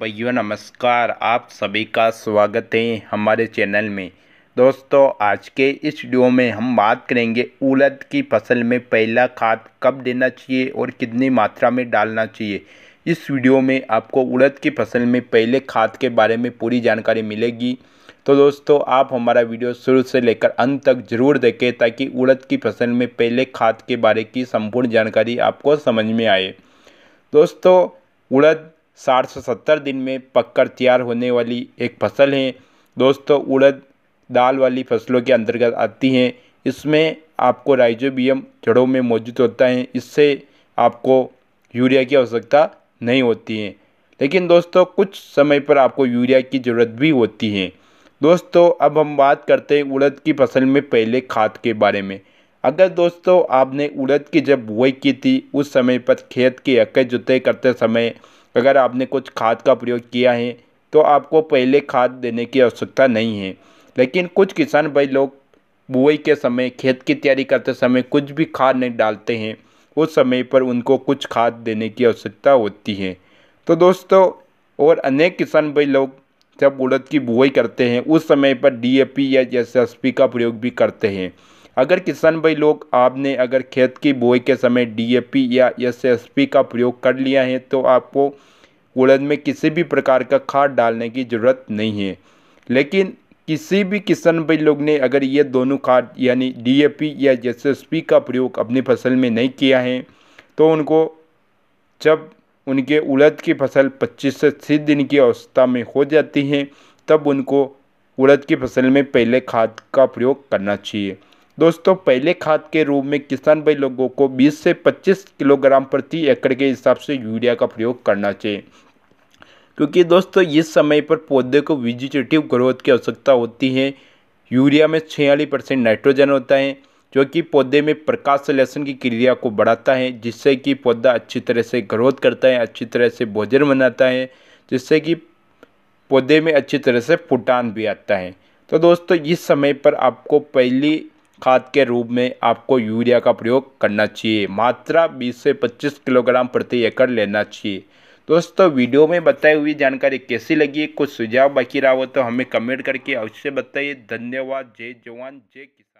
भैया नमस्कार आप सभी का स्वागत है हमारे चैनल में दोस्तों आज के इस वीडियो में हम बात करेंगे उलद की फसल में पहला खाद कब देना चाहिए और कितनी मात्रा में डालना चाहिए इस वीडियो में आपको उड़द की फसल में पहले खाद के बारे में पूरी जानकारी मिलेगी तो दोस्तों आप हमारा वीडियो शुरू से लेकर अंत तक जरूर देखें ताकि उड़द की फसल में पहले खाद के बारे की संपूर्ण जानकारी आपको समझ में आए दोस्तों उड़द साठ से सत्तर दिन में पककर तैयार होने वाली एक फसल है दोस्तों उड़द दाल वाली फसलों के अंतर्गत आती हैं इसमें आपको राइजोबियम जड़ों में मौजूद होता है इससे आपको यूरिया की आवश्यकता नहीं होती है लेकिन दोस्तों कुछ समय पर आपको यूरिया की ज़रूरत भी होती है दोस्तों अब हम बात करते हैं उड़द की फसल में पहले खाद के बारे में अगर दोस्तों आपने उड़द की जब बुआई की थी उस समय पर खेत की अक्के जुते करते समय अगर आपने कुछ खाद का प्रयोग किया है तो आपको पहले खाद देने की आवश्यकता नहीं है लेकिन कुछ किसान भाई लोग बुआई के समय खेत की तैयारी करते समय कुछ भी खाद नहीं डालते हैं उस समय पर उनको कुछ खाद देने की आवश्यकता होती है तो दोस्तों और अनेक किसान भाई लोग जब उड़द की बुआई करते हैं उस समय पर डी ए पी या एस एस पी का प्रयोग भी करते हैं अगर किसान भाई लोग आपने अगर खेत की बोई के समय डीएपी या एसएसपी का प्रयोग कर लिया है तो आपको उड़द में किसी भी प्रकार का खाद डालने की ज़रूरत नहीं है लेकिन किसी भी किसान भाई लोग ने अगर ये दोनों खाद यानी डीएपी या एसएसपी का प्रयोग अपनी फसल में नहीं किया है तो उनको जब उनके उड़द की फसल 25 से तीस दिन की अवस्था में हो जाती है तब उनको उड़द की फसल में पहले खाद का प्रयोग करना चाहिए दोस्तों पहले खाद के रूप में किसान भाई लोगों को 20 से 25 किलोग्राम प्रति एकड़ के हिसाब से यूरिया का प्रयोग करना चाहिए क्योंकि दोस्तों इस समय पर पौधे को विजिटेटिव ग्रोथ की आवश्यकता होती है यूरिया में छियालीस परसेंट नाइट्रोजन होता है जो कि पौधे में प्रकाश संलेषण की क्रिया को बढ़ाता है जिससे कि पौधा अच्छी तरह से ग्रोथ करता है अच्छी तरह से भोजन बनाता है जिससे कि पौधे में अच्छी तरह से फुटान भी आता है तो दोस्तों इस समय पर आपको पहली खाद के रूप में आपको यूरिया का प्रयोग करना चाहिए मात्रा 20 से 25 किलोग्राम प्रति एकड़ लेना चाहिए दोस्तों वीडियो में बताई हुई जानकारी कैसी लगी कुछ सुझाव बाकी रहा हो तो हमें कमेंट करके अवश्य बताइए धन्यवाद जय जवान जय